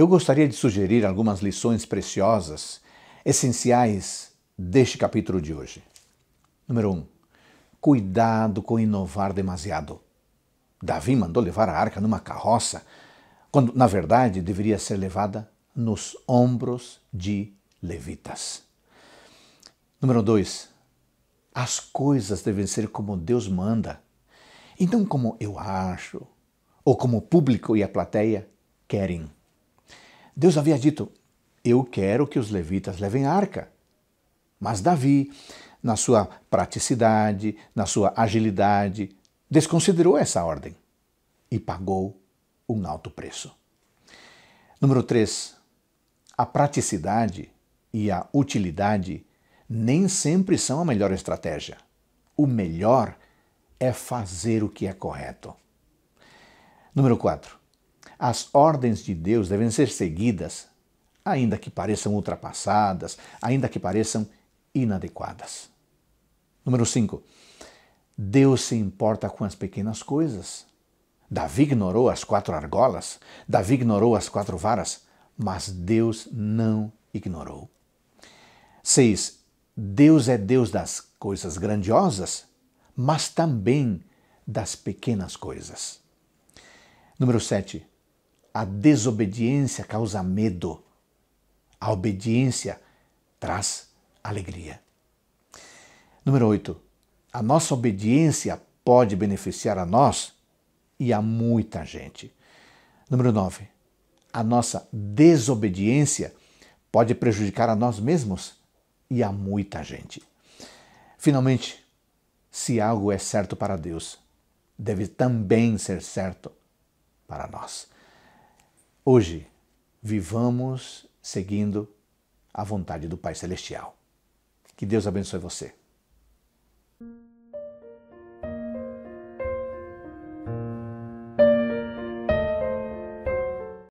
eu gostaria de sugerir algumas lições preciosas, essenciais deste capítulo de hoje. Número 1. Um, cuidado com inovar demasiado. Davi mandou levar a arca numa carroça, quando na verdade deveria ser levada nos ombros de levitas. Número 2. As coisas devem ser como Deus manda. Então, como eu acho, ou como o público e a plateia querem. Deus havia dito: Eu quero que os levitas levem a arca. Mas Davi, na sua praticidade, na sua agilidade, desconsiderou essa ordem e pagou um alto preço. Número 3. A praticidade e a utilidade nem sempre são a melhor estratégia. O melhor é fazer o que é correto. Número 4. As ordens de Deus devem ser seguidas, ainda que pareçam ultrapassadas, ainda que pareçam inadequadas. Número 5. Deus se importa com as pequenas coisas. Davi ignorou as quatro argolas, Davi ignorou as quatro varas, mas Deus não ignorou. 6. Deus é Deus das coisas grandiosas, mas também das pequenas coisas. Número 7. A desobediência causa medo. A obediência traz alegria. Número 8. A nossa obediência pode beneficiar a nós e a muita gente. Número 9. A nossa desobediência pode prejudicar a nós mesmos e a muita gente. Finalmente, se algo é certo para Deus, deve também ser certo para nós. Hoje, vivamos seguindo a vontade do Pai Celestial. Que Deus abençoe você.